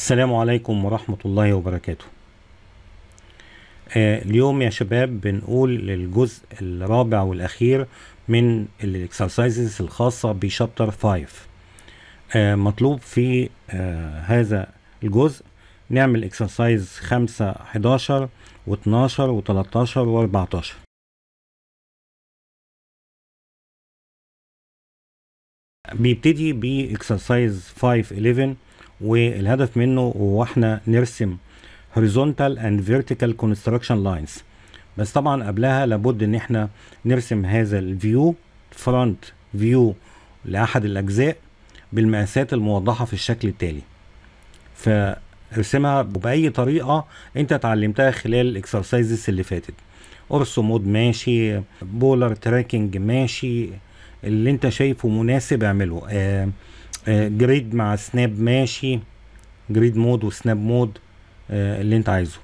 السلام عليكم ورحمة الله وبركاته آه، اليوم يا شباب بنقول للجزء الرابع والأخير من الاكسرسايزز الخاصة بشابتر 5 آه، مطلوب في آه، هذا الجزء نعمل اكسرسايز 5 11 و12 و13 و14 بيبتدي باكسرسايز 5 11 والهدف منه هو احنا نرسم هوريزونتال اند فيرتيكال كونستراكشن لاينز بس طبعا قبلها لابد ان احنا نرسم هذا الفيو فرونت فيو لاحد الاجزاء بالمقاسات الموضحه في الشكل التالي فارسمها باي طريقه انت اتعلمتها خلال الاكسرسايزز اللي فاتت ارسم مود ماشي بولر تراكنج ماشي اللي انت شايفه مناسب اعمله آه جريد آه، مع سناب ماشي جريد مود وسناب مود اللي انت عايزه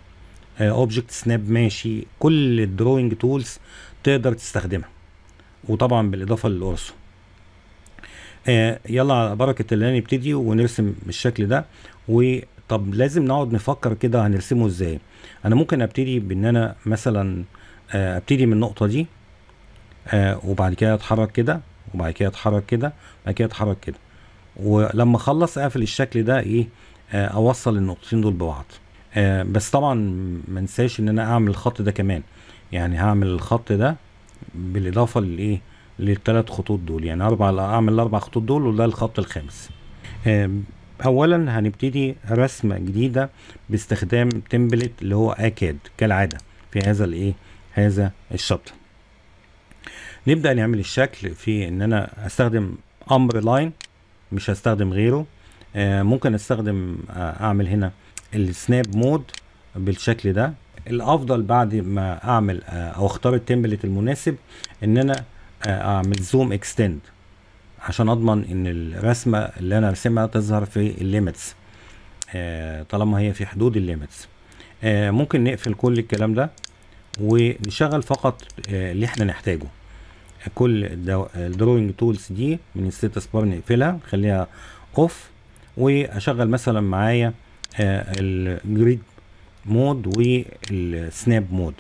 اوبجكت آه، سناب ماشي كل الدروينج تولز تقدر تستخدمها وطبعا بالاضافه للقرصه آه، يلا على بركه الله نبتدي ونرسم بالشكل ده وطب لازم نقعد نفكر كده هنرسمه ازاي انا ممكن ابتدي بان انا مثلا ابتدي من النقطه دي وبعد كده اتحرك كده وبعد كده اتحرك كده وبعد كده اتحرك كده ولما اخلص اقفل الشكل ده ايه آه، اوصل النقطتين دول ببعض آه، بس طبعا ما انساش ان انا اعمل الخط ده كمان يعني هعمل الخط ده بالاضافه للايه للثلاث خطوط دول يعني اربع اعمل الاربع خطوط دول وده الخط الخامس آه، اولا هنبتدي رسمه جديده باستخدام تمبلت اللي هو اكاد كالعاده في هذا الايه هذا الشطر نبدا نعمل الشكل في ان انا استخدم امر لاين مش هستخدم غيره آه، ممكن استخدم آه، اعمل هنا السناب مود بالشكل ده الافضل بعد ما اعمل آه، او اختار التمبلت المناسب ان انا اعمل زوم اكستند عشان اضمن ان الرسمه اللي انا راسمها تظهر في الليميتس طالما هي في حدود الليميتس ممكن نقفل كل الكلام ده ونشغل فقط اللي احنا نحتاجه كل الدروينج تولز دي من الستاتس بار نقفلها نخليها اوف واشغل مثلا معايا الجريد مود والسناب مود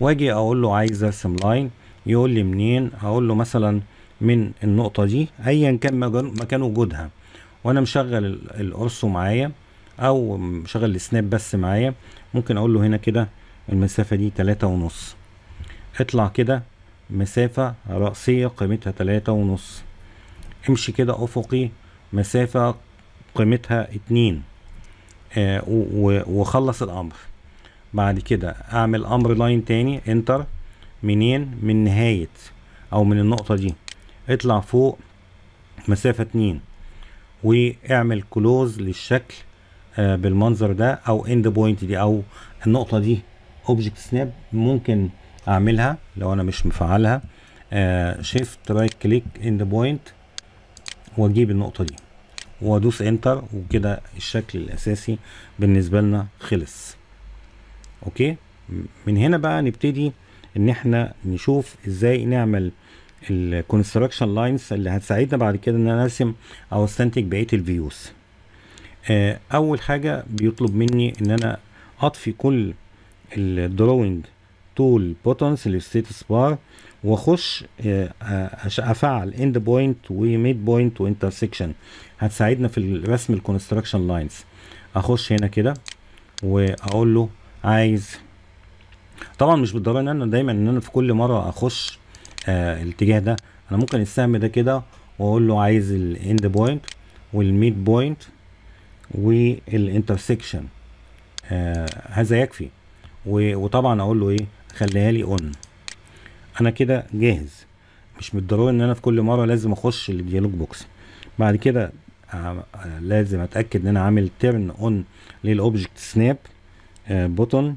واجي اقول له عايز ارسم لاين يقول لي منين هقول له مثلا من النقطه دي ايا كان مكان وجودها وانا مشغل القرص معايا او مشغل السناب بس معايا ممكن اقول له هنا كده المسافه دي تلاتة ونص اطلع كده مسافة رأسية قيمتها تلاتة ونص امشي كده أفقي مسافة قيمتها اتنين آه وخلص الأمر بعد كده أعمل أمر لاين تاني انتر منين من نهاية أو من النقطة دي اطلع فوق مسافة اتنين واعمل كلوز للشكل آه بالمنظر ده أو اند بوينت دي أو النقطة دي اوبجكت سناب ممكن اعملها لو انا مش مفعلها شيفت رايت كليك اند بوينت واجيب النقطه دي وادوس انتر وكده الشكل الاساسي بالنسبه لنا خلص اوكي من هنا بقى نبتدي ان احنا نشوف ازاي نعمل الكونستراكشن لاينز اللي هتساعدنا بعد كده ان انا ارسم او استنتج بقيه الفيوز آه، اول حاجه بيطلب مني ان انا اطفي كل الدروينج طول بوتنس للستيتس بار واخش آه، افعل اند بوينت وميد بوينت وانترسكشن هتساعدنا في رسم الكونستراكشن لاينز اخش هنا كده واقول له عايز طبعا مش بالضروره ان انا دايما ان انا في كل مره اخش آه الاتجاه ده انا ممكن السهم ده كده واقول له عايز الاند بوينت والميد بوينت والانترسكشن آه هذا يكفي وطبعا اقول له ايه خليها لي اون انا كده جاهز مش بالضروري ان انا في كل مره لازم اخش الديالوج بوكس بعد كده آه، لازم اتاكد ان انا عامل تيرن اون للاوبجكت سناب بوتون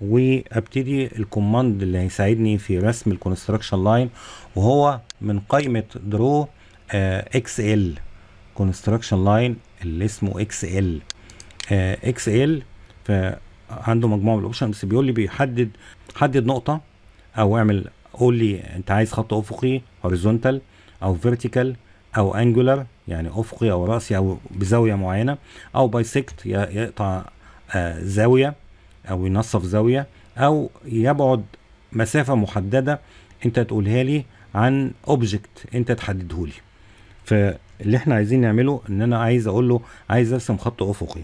وابتدي الكوماند اللي هيساعدني في رسم الكونستراكشن لاين وهو من قائمه درو اكس ال كونستراكشن لاين اللي اسمه اكس ال اكس ال عنده مجموعه من الاوبشن بس بيقول لي بيحدد حدد نقطه او اعمل قول لي انت عايز خط افقي هوريزونتال او فيرتيكال او انجولار يعني افقي او راسي او بزاويه معينه او بايسكت يقطع آه، زاويه او ينصف زاويه او يبعد مسافه محدده انت تقولها لي عن اوبجكت انت تحدده لي فاللي احنا عايزين نعمله ان انا عايز اقول له عايز ارسم خط افقي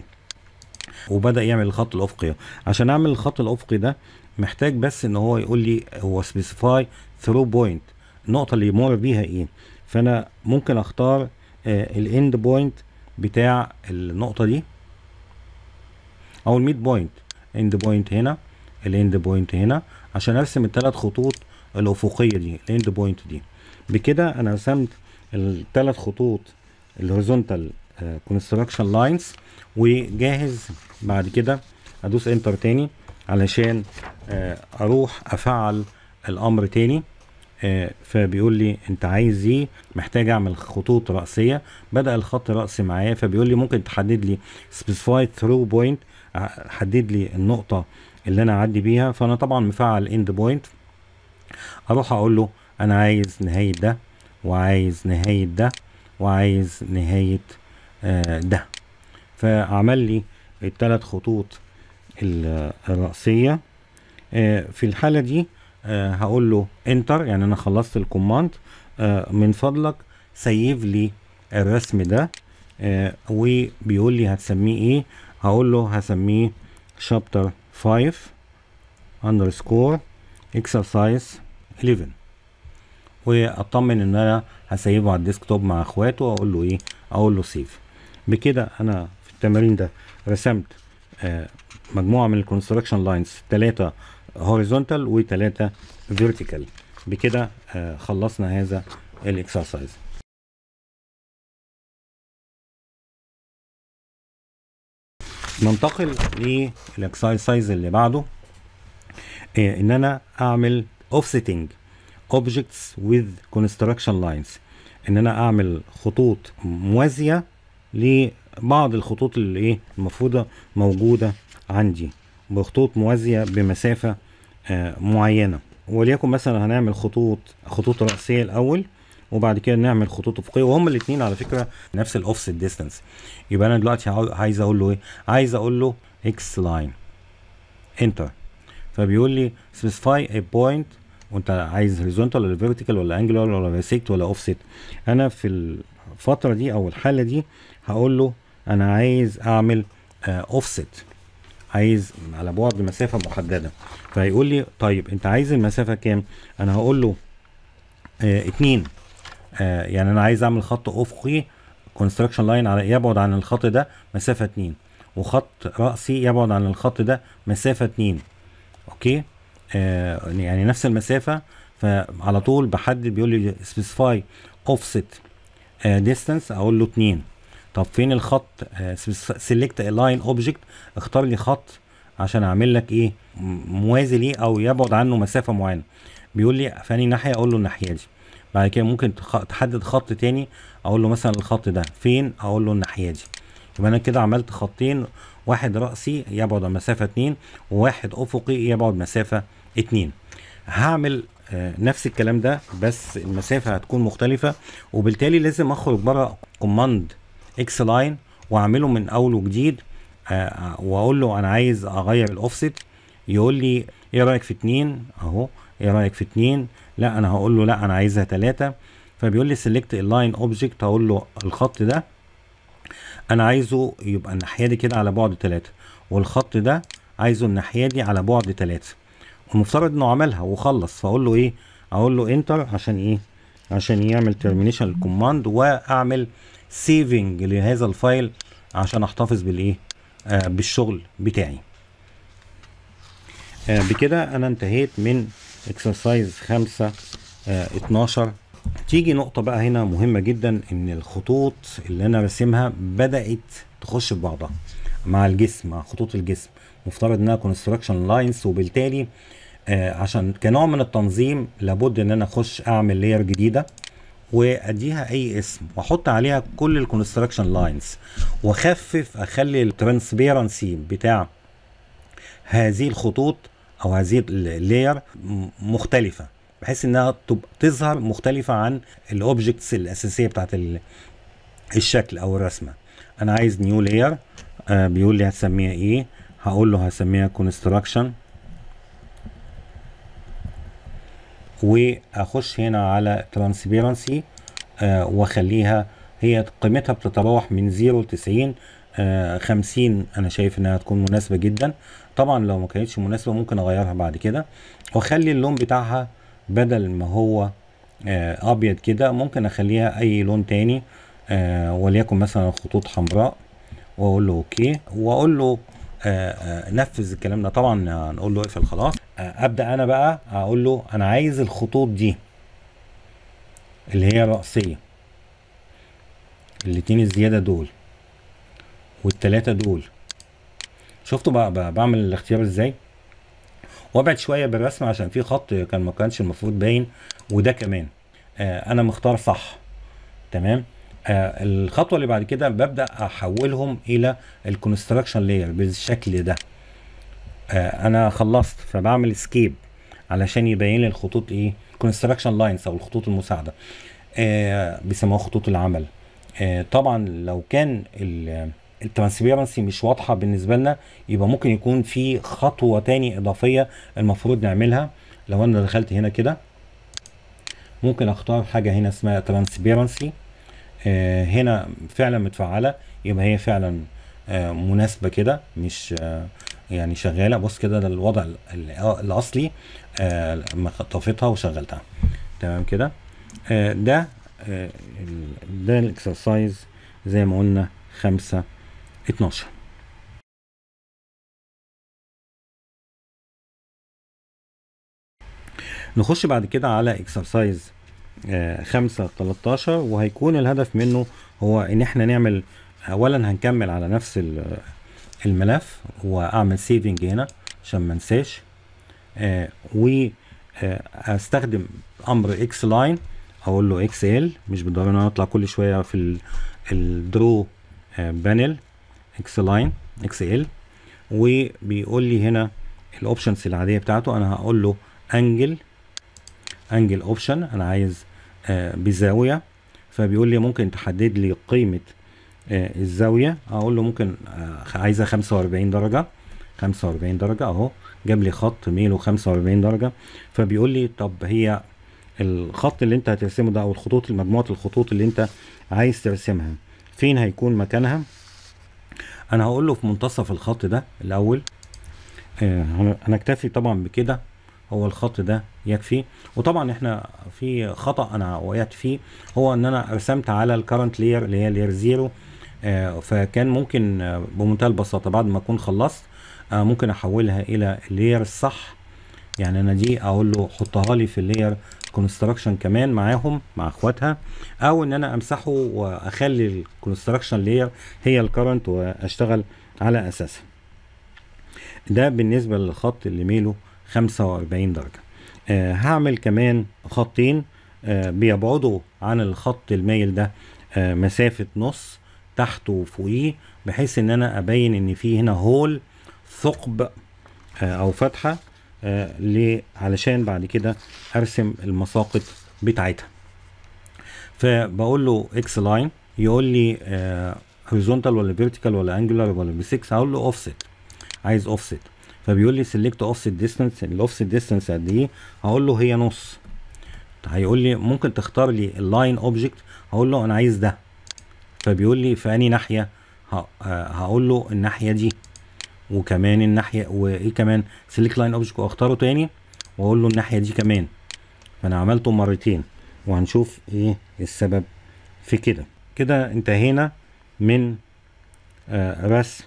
وبدا يعمل الخط الافقي عشان اعمل الخط الافقي ده محتاج بس ان هو يقول لي هو سبيسيفاي ثرو بوينت النقطه اللي يمر بيها ايه فانا ممكن اختار آه، الاند بوينت بتاع النقطه دي او الميد بوينت اند بوينت هنا الاند بوينت هنا عشان ارسم الثلاث خطوط الافقيه دي الاند بوينت دي بكده انا رسمت الثلاث خطوط الهوريزونتال كونستراكشن آه، لاينز وجاهز بعد كده ادوس انتر تاني علشان آه، اروح افعل الامر تاني آه، فبيقول لي انت عايز ايه محتاج اعمل خطوط راسيه بدا الخط راسي معايا فبيقول لي ممكن تحدد لي سبيسيفايد ثرو بوينت حدد لي النقطه اللي انا اعدي بيها فانا طبعا مفعل اند بوينت اروح اقول له انا عايز نهايه ده وعايز نهايه ده وعايز نهايه ده فعمل لي الثلاث خطوط الرأسية آه، في الحالة دي آه، هقول له انتر يعني انا خلصت الكوماند آه، من فضلك سيف لي الرسم ده وبيقول لي هتسميه ايه هقول له هسميه شابتر 5 اندرسكور اكسرسايز 11 واطمن ان انا هسيبه على الديسك توب مع اخواته واقول له ايه اقول له سيف بكده انا في التمرين ده رسمت آه، مجموعه من الكونستراكشن لاينز ثلاثه هوريزونتال وثلاثه فيرتيكال بكده آه، خلصنا هذا الاكسرسايز ننتقل للاكسرسايز اللي بعده آه، ان انا اعمل اوفسيتنج اوبجكتس وذ كونستراكشن لاينز ان انا اعمل خطوط موازيه لبعض الخطوط اللي ايه المفروضه موجوده عندي بخطوط موازيه بمسافه آه معينه وليكن مثلا هنعمل خطوط خطوط راسيه الاول وبعد كده نعمل خطوط افقيه وهم الاثنين على فكره نفس الاوفست ديستانس يبقى انا دلوقتي عايز اقول له ايه عايز اقول له اكس لاين انتر فبيقول لي سبيسيفاي ا بوينت وانت عايز هوريزونتال ولا فيرتيكال ولا انجلر ولا ريسكت ولا اوفست انا في الفتره دي او الحاله دي هقول له انا عايز اعمل اوفست آه، عايز على بعد مسافه محدده فهيقول لي طيب انت عايز المسافه كام انا هقول له آه اتنين آه يعني انا عايز اعمل خط افقي كونستراكشن لاين على يبعد عن الخط ده مسافه اتنين وخط راسي يبعد عن الخط ده مسافه اتنين اوكي آه يعني نفس المسافه فعلى طول بحدد بيقول لي سبيسيفاي اوفست ديستانس آه، اقول له 2 طب فين الخط سيلكت لاين اوبجكت اختار لي خط عشان اعمل لك ايه موازي ليه او يبعد عنه مسافه معينه بيقول لي فاني ناحيه اقول له الناحيه دي بعد كده ممكن تحدد خط تاني اقول له مثلا الخط ده فين اقول له الناحيه دي يبقى انا كده عملت خطين واحد رأسي يبعد مسافة اتنين وواحد أفقي يبعد مسافة اتنين هعمل آه، نفس الكلام ده بس المسافه هتكون مختلفه وبالتالي لازم اخرج بره كوماند اكس لاين واعمله من اول وجديد آه، آه، واقول له انا عايز اغير الاوفست يقول لي ايه رايك في اتنين اهو ايه رايك في اتنين لا انا هقول له لا انا عايزها تلاتة فبيقول لي سيلكت اللاين اوبجكت هقول له الخط ده انا عايزه يبقى الناحيه دي كده على بعد تلاتة والخط ده عايزه الناحيه دي على بعد تلاتة المفترض انه عملها وخلص فاقول له ايه اقول له انتر عشان ايه عشان يعمل ترمينيشن للكوماند واعمل سيفنج لهذا الفايل عشان احتفظ بالايه آه بالشغل بتاعي آه بكده انا انتهيت من اكسرسايز 5 آه 12 تيجي نقطة بقى هنا مهمة جدا ان الخطوط اللي انا راسمها بدأت تخش في بعضها مع الجسم مع خطوط الجسم مفترض انها كونستراكشن لاينز وبالتالي آه، عشان كنوع من التنظيم لابد ان انا اخش اعمل لاير جديده واديها اي اسم واحط عليها كل الكونستراكشن لاينز واخفف اخلي الترانسبيرنسي بتاع هذه الخطوط او هذه اللاير مختلفه بحيث انها تظهر مختلفه عن الاوبجكتس الاساسيه بتاعت الشكل او الرسمه انا عايز نيو لاير آه، بيقول لي هتسميها ايه هقول له هسميها كونستراكشن واخش هنا على ترانسبيرنسي آه واخليها هي قيمتها بتتراوح من 0 ل 90 50 انا شايف انها هتكون مناسبه جدا طبعا لو ما كانتش مناسبه ممكن اغيرها بعد كده واخلي اللون بتاعها بدل ما هو آه ابيض كده ممكن اخليها اي لون تاني آه، وليكن مثلا خطوط حمراء واقول له اوكي واقول له آه، آه، نفذ الكلام ده طبعا آه، نقول له اقفل خلاص ابدا انا بقى اقول له انا عايز الخطوط دي اللي هي الرأسية الاتنين الزيادة دول والتلاتة دول شفتوا بقى, بقى بعمل الاختيار ازاي وابعد شوية بالرسم عشان في خط كان ما كانش المفروض باين وده كمان آه انا مختار صح تمام آه، الخطوه اللي بعد كده ببدا احولهم الى الكونستراكشن لاير بالشكل ده آه، انا خلصت فبعمل سكيب علشان يبين لي الخطوط ايه كونستراكشن لاينز او الخطوط المساعده آه، بيسموها خطوط العمل طبعا لو كان الترانسبيرنسي مش واضحه بالنسبه لنا يبقى ممكن يكون في خطوه تاني اضافيه المفروض نعملها لو انا دخلت هنا كده ممكن اختار حاجه هنا اسمها ترانسبيرنسي آه، هنا فعلا متفعله يبقى هي فعلا آه، مناسبه كده مش آه، يعني شغاله بص كده ده الوضع الاصلي طفيتها وشغلتها تمام كده ده ده الاكسرسايز زي ما قلنا 5 12 نخش بعد كده على اكسرسايز 5 13 وهيكون الهدف منه هو ان احنا نعمل اولا هنكمل على نفس الملف واعمل سيفنج هنا عشان ما انساش آه، و واستخدم آه، امر اكس لاين اقول له اكس ال مش بالضروره ان انا اطلع كل شويه في الدرو بانل اكس لاين اكس ال آه، وبيقول لي هنا الاوبشنز العاديه بتاعته انا هقول له انجل انجل اوبشن انا عايز آه، بزاويه فبيقول لي ممكن تحدد لي قيمه آه، الزاويه اقول له ممكن آه، عايزها 45 درجه 45 درجه اهو جاب لي خط ميله 45 درجه فبيقول لي طب هي الخط اللي انت هترسمه ده او الخطوط مجموعه الخطوط اللي انت عايز ترسمها فين هيكون مكانها انا هقول له في منتصف الخط ده الاول انا هنكتفي طبعا بكده هو الخط ده يكفي وطبعا احنا في خطا انا وقعت فيه هو ان انا رسمت على الكرنت لير اللي هي لير زيرو آه فكان ممكن آه بمنتهى البساطه بعد ما اكون خلصت آه ممكن احولها الى اللير الصح يعني انا دي اقول له حطها لي في اللير كونستراكشن كمان معاهم مع اخواتها او ان انا امسحه واخلي الكونستراكشن لير هي الكرنت واشتغل على اساسها ده بالنسبه للخط اللي ميله 45 درجة آه، هعمل كمان خطين آه، بيبعدوا عن الخط المايل ده آه، مسافة نص تحته وفوقيه بحيث ان انا ابين ان في هنا هول ثقب او فتحة علشان بعد كده ارسم المساقط بتاعتها فبقول له اكس لاين يقول لي هوريزونتال ولا فيرتيكال ولا انجولار ولا بي 6 هقول له اوفست عايز اوفست فبيقول لي سيلكت اوف سيت ديستانس الاوف سيت ديستانس قد ايه هقول له هي نص هيقول لي ممكن تختار لي اللاين اوبجكت هقول له انا عايز ده فبيقول لي في انهي ناحيه آه، هقول له الناحيه دي وكمان الناحيه وايه كمان سيلكت لاين اوبجكت واختاره تاني واقول له الناحيه دي كمان فانا عملته مرتين وهنشوف ايه السبب في كده كده انتهينا من آه، رسم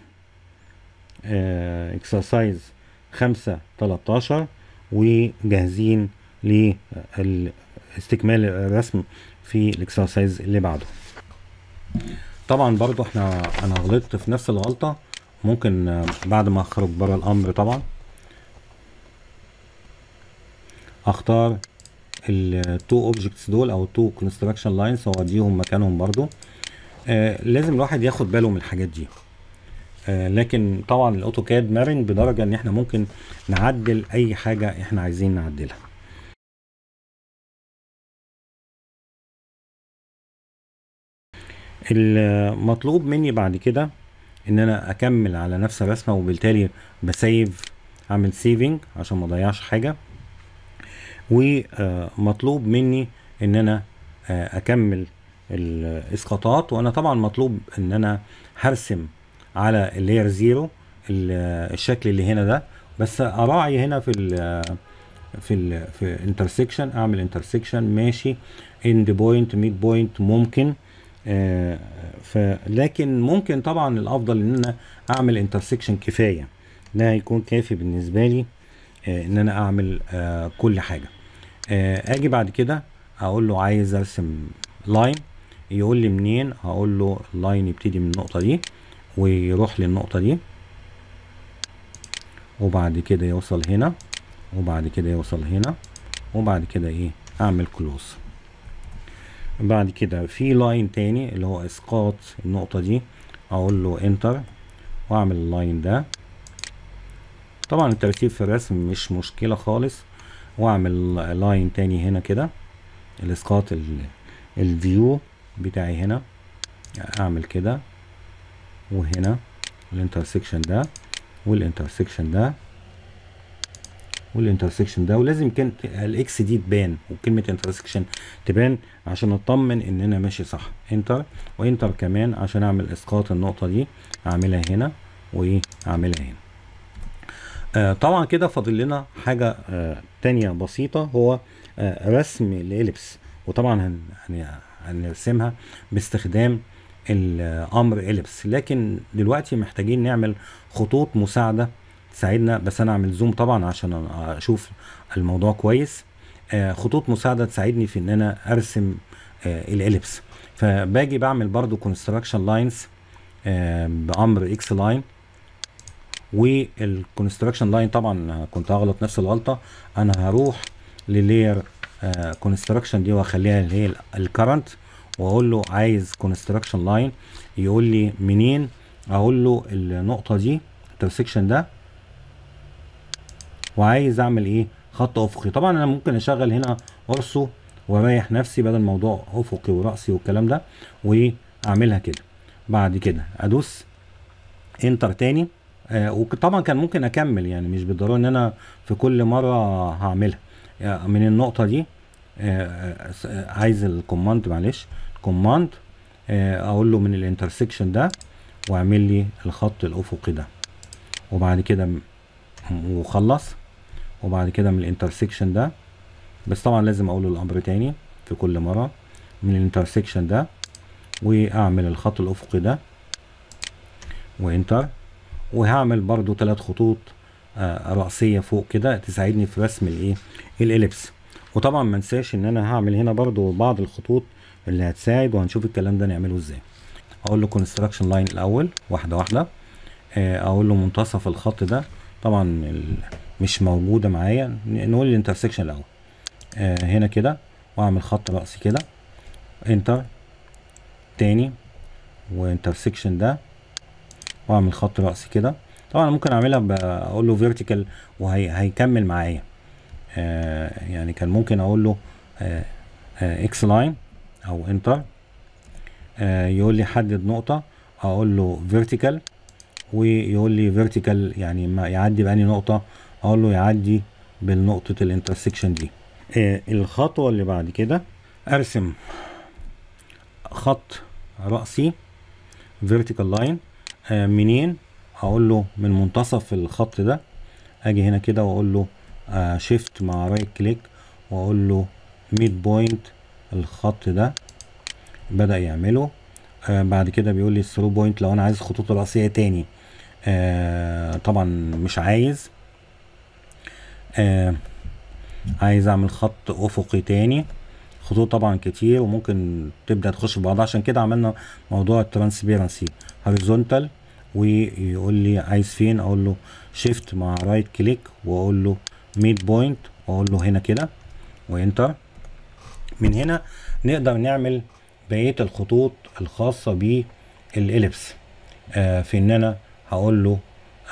اكسرسايز 5 13 وجاهزين لاستكمال الرسم في الاكسرسايز اللي بعده طبعا برضو احنا انا غلطت في نفس الغلطه ممكن آه، بعد ما اخرج بره الامر طبعا اختار التو اوبجكتس دول او التو كونستراكشن لاينز واديهم مكانهم برضو آه لازم الواحد ياخد باله من الحاجات دي آه، لكن طبعا الاوتوكاد مرن بدرجه ان احنا ممكن نعدل اي حاجه احنا عايزين نعدلها المطلوب مني بعد كده ان انا اكمل على نفس الرسمه وبالتالي بسيف اعمل سيفنج عشان ما اضيعش حاجه ومطلوب مني ان انا آه، اكمل الاسقاطات وانا طبعا مطلوب ان انا هرسم على اللاير زيرو الشكل اللي هنا ده بس اراعي هنا في الـ في الـ في انترسكشن اعمل انترسكشن ماشي اند بوينت ميد بوينت ممكن آه فلكن ممكن طبعا الافضل ان انا اعمل انترسكشن كفايه ده هيكون كافي بالنسبه لي آه ان انا اعمل آه كل حاجه آه، اجي بعد كده اقول له عايز ارسم لاين يقول لي منين هقول له اللاين يبتدي من النقطه دي ويروح للنقطة دي وبعد كده يوصل هنا وبعد كده يوصل هنا وبعد كده ايه اعمل كلوز بعد كده في لاين تاني اللي هو اسقاط النقطة دي اقول له انتر واعمل اللاين ده طبعا الترتيب في الرسم مش مشكلة خالص واعمل لاين تاني هنا كده الاسقاط الفيو بتاعي هنا اعمل كده وهنا الانترسكشن ده والانترسكشن ده والانترسكشن ده ولازم كانت الاكس دي تبان وكلمه انترسكشن تبان عشان اطمن ان انا ماشي صح انتر وانتر كمان عشان اعمل اسقاط النقطه دي اعملها هنا واعملها هنا آه طبعا كده فاضل لنا حاجه آه تانية بسيطه هو آه رسم الاليبس وطبعا يعني هنرسمها باستخدام الامر اليبس لكن دلوقتي محتاجين نعمل خطوط مساعده تساعدنا بس انا اعمل زوم طبعا عشان اشوف الموضوع كويس آه، خطوط مساعده تساعدني في ان انا ارسم آه، الاليبس فباجي بعمل برضو كونستراكشن آه، لاينز بامر اكس لاين والكونستراكشن لاين طبعا كنت هغلط نفس الغلطه انا هروح للير كونستراكشن دي واخليها اللي هي الكرنت واقول له عايز كونستراكشن لاين يقول لي منين اقول له النقطه دي الترسكشن ده وعايز اعمل ايه خط افقي طبعا انا ممكن اشغل هنا ارسو واريح نفسي بدل موضوع افقي وراسي والكلام ده واعملها كده بعد كده ادوس انتر تاني آه وطبعا كان ممكن اكمل يعني مش بالضروره ان انا في كل مره هعملها آه، من النقطه دي آه, آه،, آه، عايز الكوماند معلش كوماند آه، اقول له من الانترسكشن ده واعمل لي الخط الافقي ده وبعد كده وخلص وبعد كده من الانترسكشن ده بس طبعا لازم اقول له الامر تاني في كل مره من الانترسكشن ده واعمل الخط الافقي ده وانتر وهعمل برضو ثلاث خطوط آه رأسية فوق كده تساعدني في رسم الايه الاليبس وطبعا ما انساش ان انا هعمل هنا برضو بعض الخطوط اللي هتساعد وهنشوف الكلام ده نعمله ازاي اقول له كونستراكشن لاين الاول واحده واحده آه، اقول له منتصف الخط ده طبعا مش موجوده معايا نقول الانترسكشن الاول آه، هنا كده واعمل خط رأسي كده انتر تاني وانترسكشن ده واعمل خط رأسي كده طبعا ممكن اعملها اقول له فيرتيكال وهيكمل معايا آه، يعني كان ممكن اقول له اكس لاين او انتر آه يقول لي حدد نقطة اقول له فيرتيكال ويقول لي فيرتيكال يعني ما يعدي بأني نقطة اقول له يعدي بالنقطة الانترسكشن دي آه الخطوة اللي بعد كده ارسم خط رأسي فيرتيكال لاين آه منين اقول له من منتصف الخط ده اجي هنا كده واقول له شيفت آه، مع رايت كليك واقول له ميد بوينت الخط ده بدأ يعمله آه بعد كده بيقول لي الثرو بوينت لو انا عايز الخطوط الرأسية تاني آه طبعا مش عايز آه عايز اعمل خط افقي تاني خطوط طبعا كتير وممكن تبدا تخش في بعضها عشان كده عملنا موضوع الترانسبيرنسي هوريزونتال ويقول لي عايز فين اقول له شيفت مع رايت كليك واقول له ميد بوينت واقول له هنا كده وانتر من هنا نقدر نعمل بقيه الخطوط الخاصه بالإليبس آه في ان انا هقول له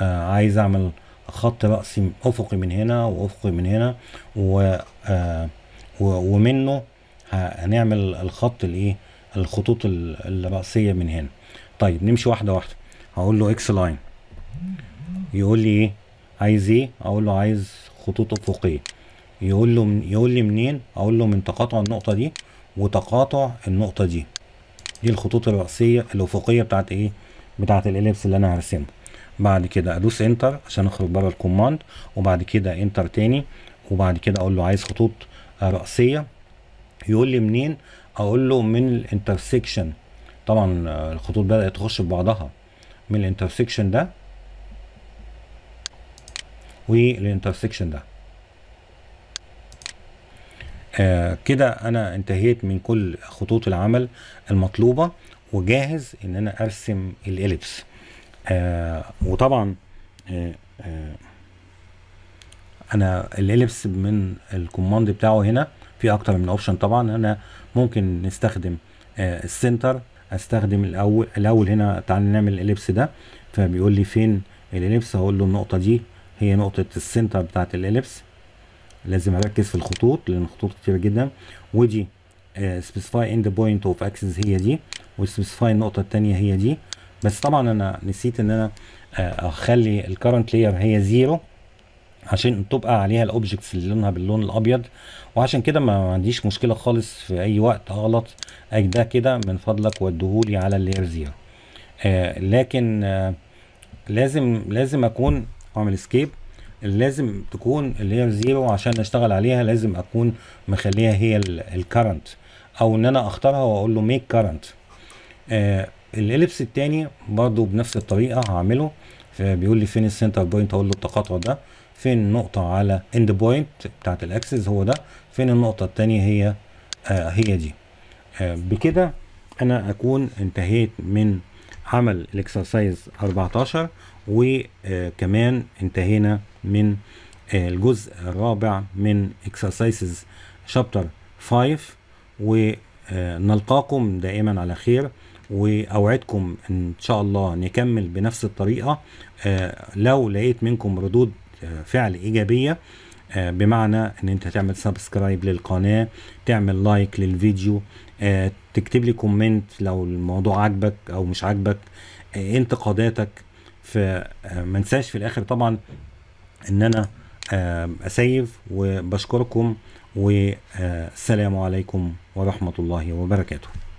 آه عايز اعمل خط رأسي افقي من هنا وافقي من هنا و آه ومنه هنعمل الخط الايه الخطوط الرأسية من هنا طيب نمشي واحدة واحدة هقول له اكس لاين يقول لي ايه عايز ايه اقول له عايز خطوط افقية يقول له من يقول لي منين اقول له من تقاطع النقطه دي وتقاطع النقطه دي دي الخطوط الرأسية الأفقية بتاعت إيه؟ بتاعت الإليبس اللي أنا هرسمه بعد كده أدوس إنتر عشان أخرج بره الكوماند وبعد كده إنتر تاني وبعد كده أقول له عايز خطوط رأسية يقول لي منين؟ أقول له من الانترسكشن طبعا الخطوط بدأت تخش في بعضها من الانترسكشن ده والانترسكشن ده آه كده انا انتهيت من كل خطوط العمل المطلوبه وجاهز ان انا ارسم الاليبس آه وطبعا آه آه انا الاليبس من الكوماند بتاعه هنا في اكتر من اوبشن طبعا انا ممكن نستخدم آه السنتر استخدم الاول الاول هنا تعالى نعمل الاليبس ده فبيقول لي فين الاليبس هقول له النقطه دي هي نقطه السنتر بتاعه الاليبس لازم اركز في الخطوط لان الخطوط كتيره جدا ودي سبيسيفاي اند بوينت اوف اكسس هي دي وسبيسيفاي النقطه الثانيه هي دي بس طبعا انا نسيت ان انا آه، اخلي الكرنت لاير هي زيرو عشان تبقى عليها الاوبجكتس اللي لونها باللون الابيض وعشان كده ما عنديش مشكله خالص في اي وقت اغلط اي ده كده من فضلك وديهولي على اللاير زيرو آه لكن آه لازم لازم اكون اعمل اسكيب لازم تكون اللي هي الزيرو عشان اشتغل عليها لازم اكون مخليها هي الكرنت او ان انا اختارها واقول له ميك كرنت آه، الاليبس التاني برضو بنفس الطريقه هعمله بيقول لي فين السنتر بوينت اقول له التقاطع ده فين النقطه على اند بوينت بتاعت الاكسس هو ده فين النقطه الثانيه هي آه هي دي آه بكده انا اكون انتهيت من عمل الاكسرسايز 14 وكمان انتهينا من آه، الجزء الرابع من اكسرسايزز شابتر 5 ونلقاكم دائما على خير واوعدكم ان شاء الله نكمل بنفس الطريقه آه، لو لقيت منكم ردود آه، فعل ايجابيه بمعنى ان انت تعمل سبسكرايب للقناه تعمل لايك للفيديو تكتب لي كومنت لو الموضوع عجبك او مش عجبك انتقاداتك فما في الاخر طبعا ان انا اسيف وبشكركم والسلام عليكم ورحمه الله وبركاته